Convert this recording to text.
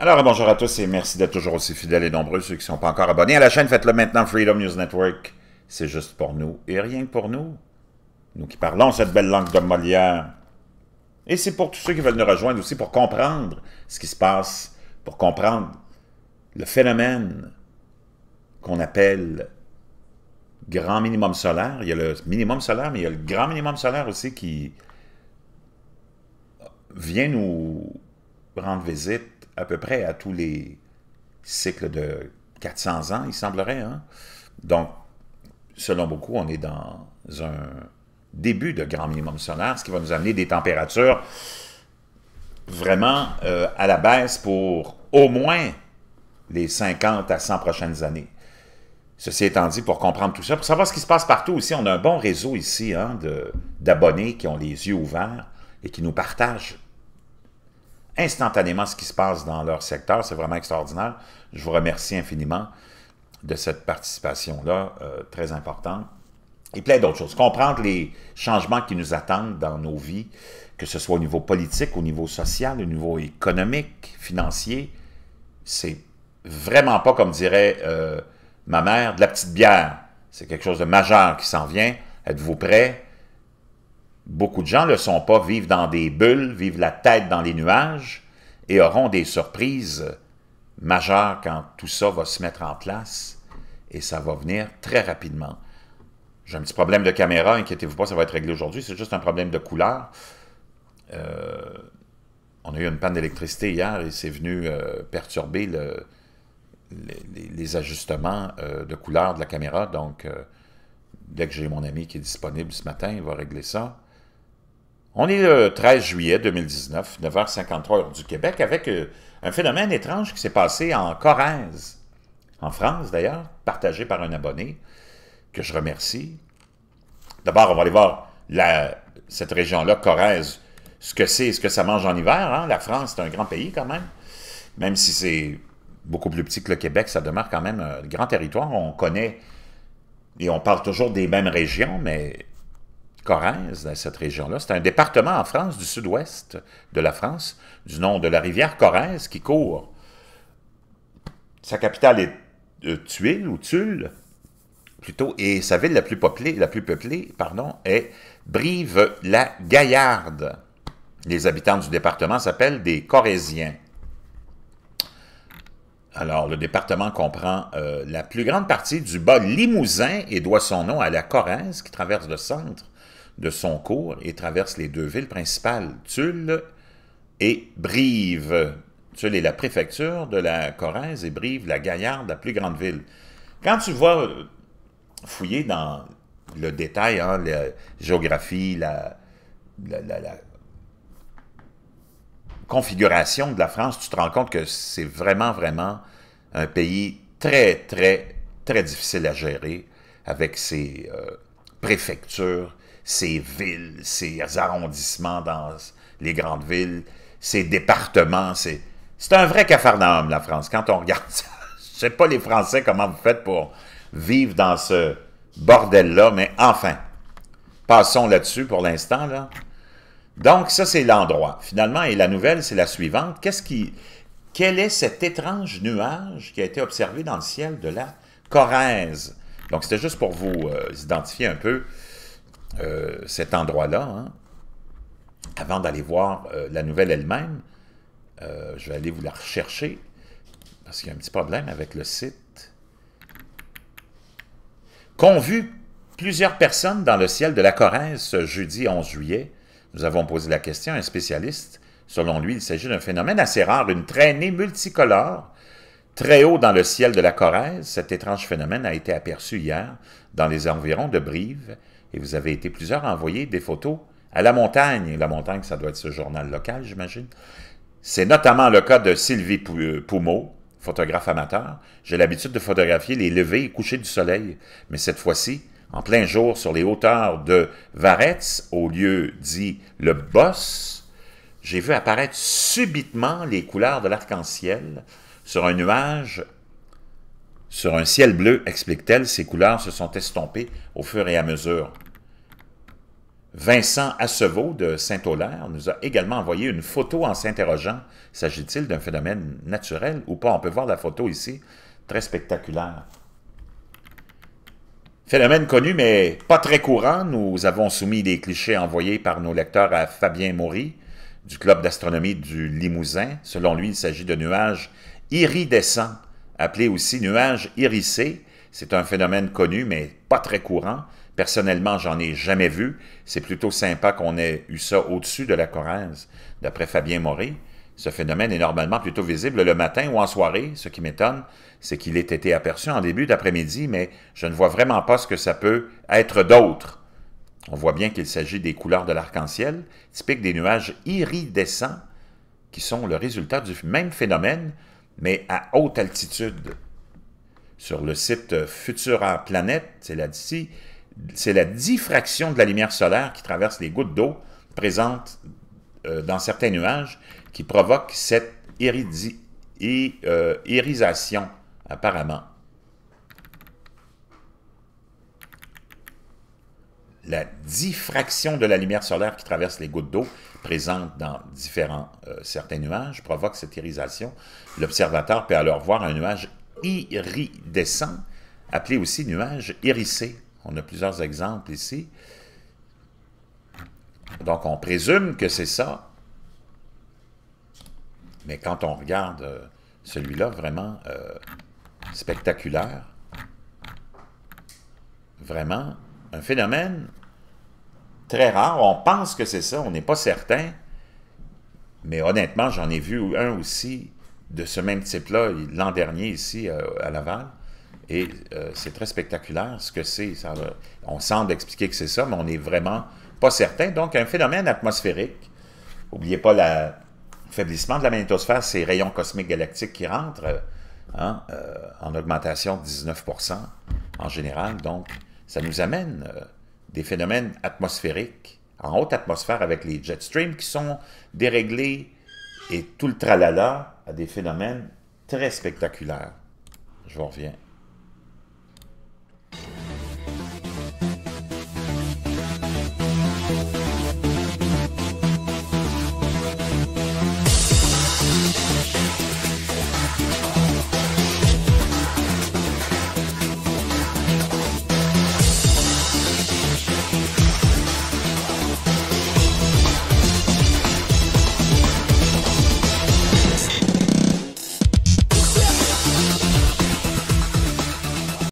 Alors, bonjour à tous et merci d'être toujours aussi fidèles et nombreux. Ceux qui ne sont pas encore abonnés à la chaîne, faites-le maintenant, Freedom News Network. C'est juste pour nous et rien que pour nous. Nous qui parlons cette belle langue de Molière. Et c'est pour tous ceux qui veulent nous rejoindre aussi pour comprendre ce qui se passe, pour comprendre le phénomène qu'on appelle grand minimum solaire. Il y a le minimum solaire, mais il y a le grand minimum solaire aussi qui vient nous rendre visite à peu près à tous les cycles de 400 ans, il semblerait. Hein? Donc, selon beaucoup, on est dans un début de grand minimum solaire, ce qui va nous amener des températures vraiment euh, à la baisse pour au moins les 50 à 100 prochaines années. Ceci étant dit, pour comprendre tout ça, pour savoir ce qui se passe partout aussi, on a un bon réseau ici hein, d'abonnés qui ont les yeux ouverts et qui nous partagent instantanément ce qui se passe dans leur secteur. C'est vraiment extraordinaire. Je vous remercie infiniment de cette participation-là, euh, très importante. Et plein d'autres choses. Comprendre les changements qui nous attendent dans nos vies, que ce soit au niveau politique, au niveau social, au niveau économique, financier, c'est vraiment pas, comme dirait euh, ma mère, de la petite bière. C'est quelque chose de majeur qui s'en vient. Êtes-vous prêts? beaucoup de gens ne le sont pas, vivent dans des bulles, vivent la tête dans les nuages et auront des surprises majeures quand tout ça va se mettre en place et ça va venir très rapidement. J'ai un petit problème de caméra, inquiétez-vous pas, ça va être réglé aujourd'hui, c'est juste un problème de couleur. Euh, on a eu une panne d'électricité hier et c'est venu euh, perturber les, ajustements euh, de couleur de la caméra, donc dès que j'ai mon ami qui est disponible ce matin, il va régler ça. On est le 13 juillet 2019, 9h53 du Québec, avec euh, un phénomène étrange qui s'est passé en Corrèze, en France d'ailleurs, partagé par un abonné, que je remercie. D'abord, on va aller voir cette région-là, Corrèze, ce que c'est, ce que ça mange en hiver. Hein. La France, c'est un grand pays quand même, même si c'est beaucoup plus petit que le Québec, ça demeure quand même un grand territoire. On connaît et on parle toujours des mêmes régions, mais Corrèze, dans cette région-là. C'est un département en France, du sud-ouest de la France, du nom de la rivière Corrèze qui court. Sa capitale est euh, Tulle ou Tulle, plutôt, et sa ville la plus peuplée, la plus peuplée pardon, est Brive-la-Gaillarde. Les habitants du département s'appellent des Corréziens. Alors, le département comprend euh, la plus grande partie du bas Limousin et doit son nom à la Corrèze qui traverse le centre de son cours et traverse les deux villes principales, Tulle et Brive. Tulle est la préfecture de la Corrèze et Brive, la Gaillarde, la plus grande ville. Quand tu vois fouiller dans le détail, hein, la géographie, la, configuration de la France, tu te rends compte que c'est vraiment, vraiment un pays très, très, très difficile à gérer avec ses euh, préfectures, ces villes, ces arrondissements dans les grandes villes, ces départements. C'est un vrai cafarnaum, la France. Quand on regarde ça, je sais pas les Français comment vous faites pour vivre dans ce bordel-là, mais enfin, passons là-dessus pour l'instant. là. Donc, ça, c'est l'endroit, finalement. Et la nouvelle, c'est la suivante. Qu'est-ce qui... Quel est cet étrange nuage qui a été observé dans le ciel de la Corrèze? Donc, c'était juste pour vous euh, identifier un peu euh, cet endroit-là, hein. avant d'aller voir euh, la nouvelle elle-même, euh, je vais aller vous la rechercher, parce qu'il y a un petit problème avec le site, qu'ont vu plusieurs personnes dans le ciel de la Corrèze ce jeudi 11 juillet. Nous avons posé la question à un spécialiste. Selon lui, il s'agit d'un phénomène assez rare, une traînée multicolore Très haut dans le ciel de la Corrèze, cet étrange phénomène a été aperçu hier dans les environs de Brive. Et vous avez été plusieurs à envoyer des photos à la montagne. La montagne, ça doit être ce journal local, j'imagine. C'est notamment le cas de Sylvie euh, Poumeau, photographe amateur. J'ai l'habitude de photographier les levées et couchers du soleil, mais cette fois-ci, en plein jour, sur les hauteurs de Varetz, au lieu dit le Boss, j'ai vu apparaître subitement les couleurs de l'arc-en-ciel sur un nuage sur un ciel bleu, explique-t-elle, ses couleurs se sont estompées au fur et à mesure. Vincent Assevaux de saint olaire nous a également envoyé une photo en s'interrogeant s'agit-il d'un phénomène naturel ou pas On peut voir la photo ici, très spectaculaire. Phénomène connu mais pas très courant, nous avons soumis des clichés envoyés par nos lecteurs à Fabien Maury du club d'astronomie du Limousin. Selon lui, il s'agit de nuages iridescents appelé aussi nuage irisé, C'est un phénomène connu, mais pas très courant. Personnellement, j'en ai jamais vu. C'est plutôt sympa qu'on ait eu ça au-dessus de la Corrèze, d'après Fabien Moré. Ce phénomène est normalement plutôt visible le matin ou en soirée. Ce qui m'étonne, c'est qu'il ait été aperçu en début d'après-midi, mais je ne vois vraiment pas ce que ça peut être d'autre. On voit bien qu'il s'agit des couleurs de l'arc-en-ciel, typiques des nuages iridescents, qui sont le résultat du même phénomène mais à haute altitude. Sur le site Futura Planète, c'est la, c'est la diffraction de la lumière solaire qui traverse les gouttes d'eau présentes euh, dans certains nuages qui provoque cette iridi, euh, apparemment. la diffraction de la lumière solaire qui traverse les gouttes d'eau, présentes dans différents, euh, certains nuages, provoque cette irisation. L'observateur peut alors voir un nuage iridescent, appelé aussi nuage hérissé. On a plusieurs exemples ici. Donc, on présume que c'est ça. Mais quand on regarde euh, celui-là, vraiment euh, spectaculaire, vraiment un phénomène très rare. On pense que c'est ça, on n'est pas certain. Mais honnêtement, j'en ai vu un aussi de ce même type-là l'an dernier ici euh, à Laval. Et euh, c'est très spectaculaire ce que c'est. on semble expliquer que c'est ça, mais on n'est vraiment pas certain. Donc, un phénomène atmosphérique. N'oubliez pas l'affaiblissement de la magnétosphère, ces rayons cosmiques galactiques qui rentrent euh, hein, en augmentation de 19 en général. Donc, ça nous amène euh, des phénomènes atmosphériques en haute atmosphère avec les jet streams qui sont déréglés et tout le tralala à des phénomènes très spectaculaires. Je reviens.